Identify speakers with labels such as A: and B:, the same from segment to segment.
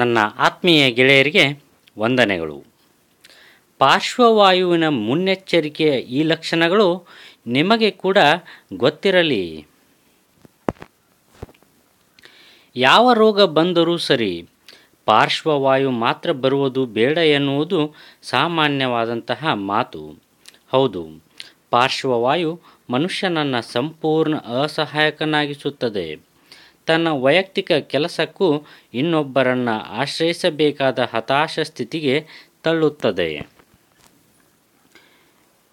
A: ನನ್ನ ಆತ್ಮೀಯ ಗೆಳೆಯರಿಗೆ ವಂದನೆಗಳು ಪಾರ್ಶ್ವವಾಯುವಿನ ಮುನ್ನೆಚ್ಚರಿಕೆಯ ಈ ಲಕ್ಷಣಗಳು ನಿಮಗೆ ಕೂಡ ಗೊತ್ತಿರಲಿ ಯಾವ ರೋಗ ಬಂದರೂ ಸರಿ ಪಾರ್ಶ್ವವಾಯು ಮಾತ್ರ ಬರುವುದು ಬೇಡ ಎನ್ನುವುದು ಸಾಮಾನ್ಯವಾದಂತಹ ಮಾತು ಹೌದು ಪಾರ್ಶ್ವವಾಯು ಮನುಷ್ಯನನ್ನು ಸಂಪೂರ್ಣ ಅಸಹಾಯಕನಾಗಿಸುತ್ತದೆ ತನ್ನ ವೈಯಕ್ತಿಕ ಕೆಲಸಕ್ಕೂ ಇನ್ನೊಬ್ಬರನ್ನು ಆಶ್ರಯಿಸಬೇಕಾದ ಹತಾಶ ಸ್ಥಿತಿಗೆ ತಳ್ಳುತ್ತದೆ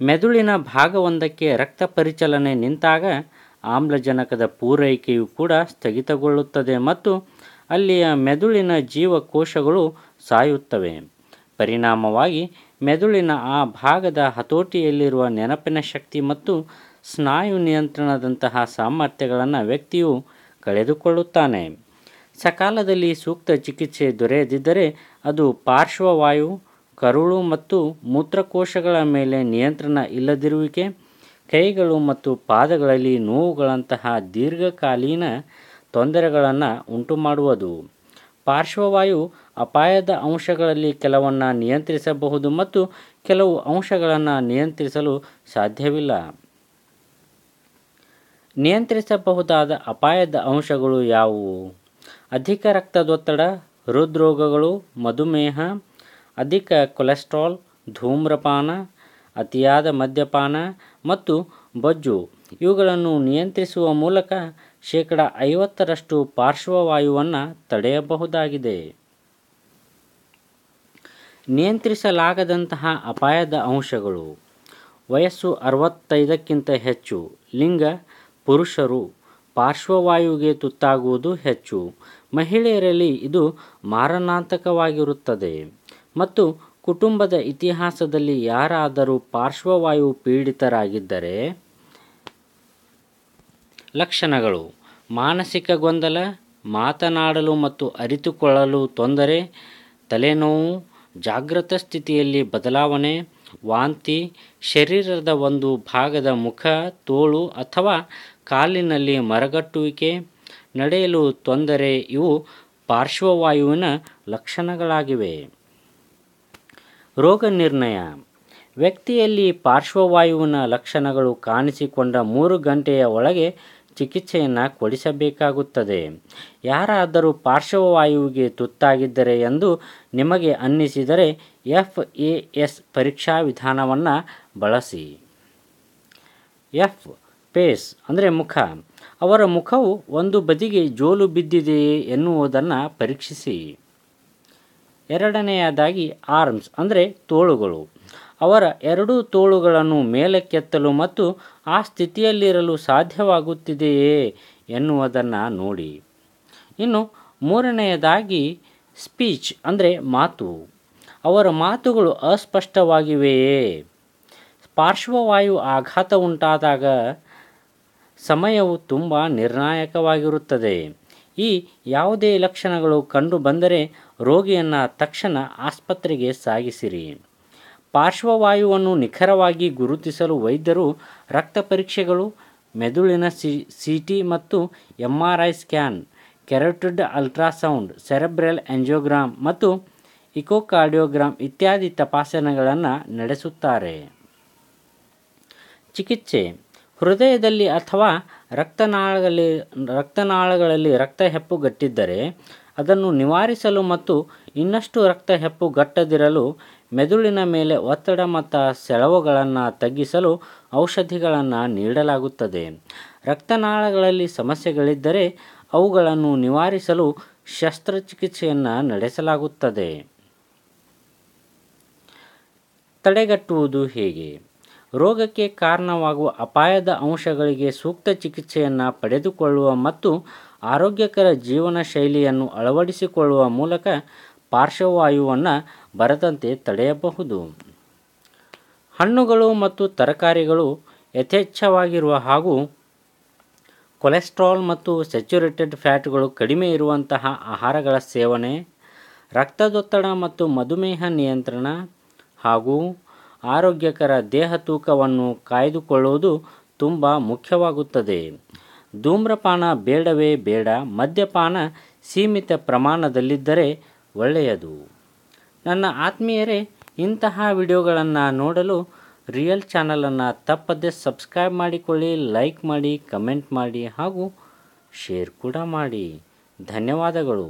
A: ಮೆದುಳಿನ ಭಾಗವೊಂದಕ್ಕೆ ರಕ್ತ ಪರಿಚಲನೆ ನಿಂತಾಗ ಆಮ್ಲಜನಕದ ಪೂರೈಕೆಯು ಕೂಡ ಸ್ಥಗಿತಗೊಳ್ಳುತ್ತದೆ ಮತ್ತು ಅಲ್ಲಿಯ ಮೆದುಳಿನ ಜೀವಕೋಶಗಳು ಸಾಯುತ್ತವೆ ಪರಿಣಾಮವಾಗಿ ಮೆದುಳಿನ ಆ ಭಾಗದ ಹತೋಟಿಯಲ್ಲಿರುವ ನೆನಪಿನ ಶಕ್ತಿ ಮತ್ತು ಸ್ನಾಯು ನಿಯಂತ್ರಣದಂತಹ ಸಾಮರ್ಥ್ಯಗಳನ್ನು ವ್ಯಕ್ತಿಯು ಕಳೆದುಕೊಳ್ಳುತ್ತಾನೆ ಸಕಾಲದಲ್ಲಿ ಸೂಕ್ತ ಚಿಕಿತ್ಸೆ ದೊರೆಯದಿದ್ದರೆ ಅದು ಪಾರ್ಶ್ವವಾಯು ಕರುಳು ಮತ್ತು ಮೂತ್ರಕೋಶಗಳ ಮೇಲೆ ನಿಯಂತ್ರಣ ಇಲ್ಲದಿರುವಿಕೆ ಕೈಗಳು ಮತ್ತು ಪಾದಗಳಲ್ಲಿ ನೋವುಗಳಂತಹ ದೀರ್ಘಕಾಲೀನ ತೊಂದರೆಗಳನ್ನು ಉಂಟುಮಾಡುವುದು ಪಾರ್ಶ್ವವಾಯು ಅಪಾಯದ ಅಂಶಗಳಲ್ಲಿ ಕೆಲವನ್ನು ನಿಯಂತ್ರಿಸಬಹುದು ಮತ್ತು ಕೆಲವು ಅಂಶಗಳನ್ನು ನಿಯಂತ್ರಿಸಲು ಸಾಧ್ಯವಿಲ್ಲ ನಿಯಂತ್ರಿಸಬಹುದಾದ ಅಪಾಯದ ಅಂಶಗಳು ಯಾವುವು ಅಧಿಕ ರಕ್ತದೊತ್ತಡ ಹೃದ್ರೋಗಗಳು ಮಧುಮೇಹ ಅಧಿಕ ಕೊಲೆಸ್ಟ್ರಾಲ್ ಧೂಮ್ರಪಾನ ಅತಿಯಾದ ಮದ್ಯಪಾನ ಮತ್ತು ಬೊಜ್ಜು ಇವುಗಳನ್ನು ನಿಯಂತ್ರಿಸುವ ಮೂಲಕ ಶೇಕಡ ಐವತ್ತರಷ್ಟು ಪಾರ್ಶ್ವವಾಯುವನ್ನು ತಡೆಯಬಹುದಾಗಿದೆ ನಿಯಂತ್ರಿಸಲಾಗದಂತಹ ಅಪಾಯದ ಅಂಶಗಳು ವಯಸ್ಸು ಅರವತ್ತೈದಕ್ಕಿಂತ ಹೆಚ್ಚು ಲಿಂಗ ಪುರುಷರು ಪಾರ್ಶ್ವವಾಯುವಿಗೆ ತುತ್ತಾಗುವುದು ಹೆಚ್ಚು ಮಹಿಳೆಯರಲ್ಲಿ ಇದು ಮಾರಣಾಂತಕವಾಗಿರುತ್ತದೆ ಮತ್ತು ಕುಟುಂಬದ ಇತಿಹಾಸದಲ್ಲಿ ಯಾರಾದರೂ ಪಾರ್ಶ್ವವಾಯು ಪೀಡಿತರಾಗಿದ್ದರೆ ಲಕ್ಷಣಗಳು ಮಾನಸಿಕ ಗೊಂದಲ ಮಾತನಾಡಲು ಮತ್ತು ಅರಿತುಕೊಳ್ಳಲು ತೊಂದರೆ ತಲೆನೋವು ಜಾಗೃತ ಸ್ಥಿತಿಯಲ್ಲಿ ಬದಲಾವಣೆ ವಾಂತಿ ಶರೀರದ ಒಂದು ಭಾಗದ ಮುಖ ತೋಳು ಅಥವಾ ಕಾಲಿನಲ್ಲಿ ಮರಗಟ್ಟುವಿಕೆ ನಡೆಯಲು ತೊಂದರೆ ಇವು ಪಾರ್ಶ್ವವಾಯುವಿನ ಲಕ್ಷಣಗಳಾಗಿವೆ ರೋಗ ನಿರ್ಣಯ ವ್ಯಕ್ತಿಯಲ್ಲಿ ಪಾರ್ಶ್ವವಾಯುವಿನ ಲಕ್ಷಣಗಳು ಕಾಣಿಸಿಕೊಂಡ ಮೂರು ಗಂಟೆಯ ಒಳಗೆ ಚಿಕಿತ್ಸೆಯನ್ನು ಕೊಡಿಸಬೇಕಾಗುತ್ತದೆ ಯಾರಾದರೂ ಪಾರ್ಶ್ವವಾಯುವಿಗೆ ತುತ್ತಾಗಿದ್ದರೆ ಎಂದು ನಿಮಗೆ ಅನ್ನಿಸಿದರೆ ಎಫ್ ಎ ಎಸ್ ಪರೀಕ್ಷಾ ವಿಧಾನವನ್ನು ಬಳಸಿ ಎಫ್ ಪೇಸ್ ಅಂದರೆ ಮುಖ ಅವರ ಮುಖವು ಒಂದು ಬದಿಗೆ ಜೋಲು ಬಿದ್ದಿದೆಯೇ ಎನ್ನುವುದನ್ನು ಪರೀಕ್ಷಿಸಿ ಎರಡನೆಯದಾಗಿ ಆರ್ಮ್ಸ್ ಅಂದರೆ ತೋಳುಗಳು ಅವರ ಎರಡೂ ತೋಳುಗಳನ್ನು ಮೇಲಕ್ಕೆತ್ತಲು ಮತ್ತು ಆ ಸ್ಥಿತಿಯಲ್ಲಿರಲು ಸಾಧ್ಯವಾಗುತ್ತಿದೆಯೇ ಎನ್ನುವುದನ್ನು ನೋಡಿ ಇನ್ನು ಮೂರನೆಯದಾಗಿ ಸ್ಪೀಚ್ ಅಂದರೆ ಮಾತು ಅವರ ಮಾತುಗಳು ಅಸ್ಪಷ್ಟವಾಗಿವೆಯೇ ಪಾರ್ಶ್ವವಾಯು ಆಘಾತ ಉಂಟಾದಾಗ ಸಮಯವು ತುಂಬ ನಿರ್ಣಾಯಕವಾಗಿರುತ್ತದೆ ಈ ಯಾವುದೇ ಲಕ್ಷಣಗಳು ಕಂಡು ಬಂದರೆ ರೋಗಿಯನ್ನು ತಕ್ಷಣ ಆಸ್ಪತ್ರೆಗೆ ಸಾಗಿಸಿರಿ ಪಾರ್ಶ್ವವಾಯುವನ್ನು ನಿಖರವಾಗಿ ಗುರುತಿಸಲು ವೈದ್ಯರು ರಕ್ತ ಪರೀಕ್ಷೆಗಳು ಮೆದುಳಿನ ಸಿ ಸಿ ಟಿ ಮತ್ತು M R I scan carotid ultrasound cerebral angiogram ಮತ್ತು ಇಕೋಕಾರ್ಡಿಯೋಗ್ರಾಮ್ ಇತ್ಯಾದಿ ತಪಾಸಣೆಗಳನ್ನು ನಡೆಸುತ್ತಾರೆ ಚಿಕಿತ್ಸೆ ಹೃದಯದಲ್ಲಿ ಅಥವಾ ರಕ್ತನಾಳಗಳಲ್ಲಿ ರಕ್ತನಾಳಗಳಲ್ಲಿ ರಕ್ತ ಹೆಪ್ಪುಗಟ್ಟಿದ್ದರೆ ಅದನ್ನು ನಿವಾರಿಸಲು ಮತ್ತು ಇನ್ನಷ್ಟು ರಕ್ತ ಹೆಪ್ಪು ಗಟ್ಟದಿರಲು ಮೆದುಳಿನ ಮೇಲೆ ಒತ್ತಡ ಮತ್ತು ಸೆಳವುಗಳನ್ನು ತಗ್ಗಿಸಲು ಔಷಧಿಗಳನ್ನು ನೀಡಲಾಗುತ್ತದೆ ರಕ್ತನಾಳಗಳಲ್ಲಿ ಸಮಸ್ಯೆಗಳಿದ್ದರೆ ಅವುಗಳನ್ನು ನಿವಾರಿಸಲು ಶಸ್ತ್ರಚಿಕಿತ್ಸೆಯನ್ನು ನಡೆಸಲಾಗುತ್ತದೆ ತಡೆಗಟ್ಟುವುದು ಹೇಗೆ ರೋಗಕ್ಕೆ ಕಾರಣವಾಗುವ ಅಪಾಯದ ಅಂಶಗಳಿಗೆ ಸೂಕ್ತ ಚಿಕಿತ್ಸೆಯನ್ನು ಪಡೆದುಕೊಳ್ಳುವ ಮತ್ತು ಆರೋಗ್ಯಕರ ಜೀವನ ಶೈಲಿಯನ್ನು ಅಳವಡಿಸಿಕೊಳ್ಳುವ ಮೂಲಕ ಪಾರ್ಶ್ವವಾಯುವನ್ನು ಬರದಂತೆ ತಡೆಯಬಹುದು ಹಣ್ಣುಗಳು ಮತ್ತು ತರಕಾರಿಗಳು ಯಥೇಚ್ಛವಾಗಿರುವ ಹಾಗೂ ಕೊಲೆಸ್ಟ್ರಾಲ್ ಮತ್ತು ಸ್ಯಾಚುರೇಟೆಡ್ ಫ್ಯಾಟ್ಗಳು ಕಡಿಮೆ ಇರುವಂತಹ ಆಹಾರಗಳ ಸೇವನೆ ರಕ್ತದೊತ್ತಡ ಮತ್ತು ಮಧುಮೇಹ ನಿಯಂತ್ರಣ ಹಾಗೂ ಆರೋಗ್ಯಕರ ದೇಹ ತೂಕವನ್ನು ಕಾಯ್ದುಕೊಳ್ಳುವುದು ತುಂಬ ಮುಖ್ಯವಾಗುತ್ತದೆ ಧೂಮ್ರಪಾನ ಬೇಡವೇ ಬೇಡ ಮದ್ಯಪಾನ ಸೀಮಿತ ಪ್ರಮಾಣದಲ್ಲಿದ್ದರೆ ಒಳ್ಳೆಯದು ನನ್ನ ಆತ್ಮೀಯರೇ ಇಂತಹ ವಿಡಿಯೋಗಳನ್ನು ನೋಡಲು ರಿಯಲ್ ಚಾನಲನ್ನು ತಪ್ಪದೇ ಸಬ್ಸ್ಕ್ರೈಬ್ ಮಾಡಿಕೊಳ್ಳಿ ಲೈಕ್ ಮಾಡಿ ಕಮೆಂಟ್ ಮಾಡಿ ಹಾಗೂ ಶೇರ್ ಕೂಡ ಮಾಡಿ ಧನ್ಯವಾದಗಳು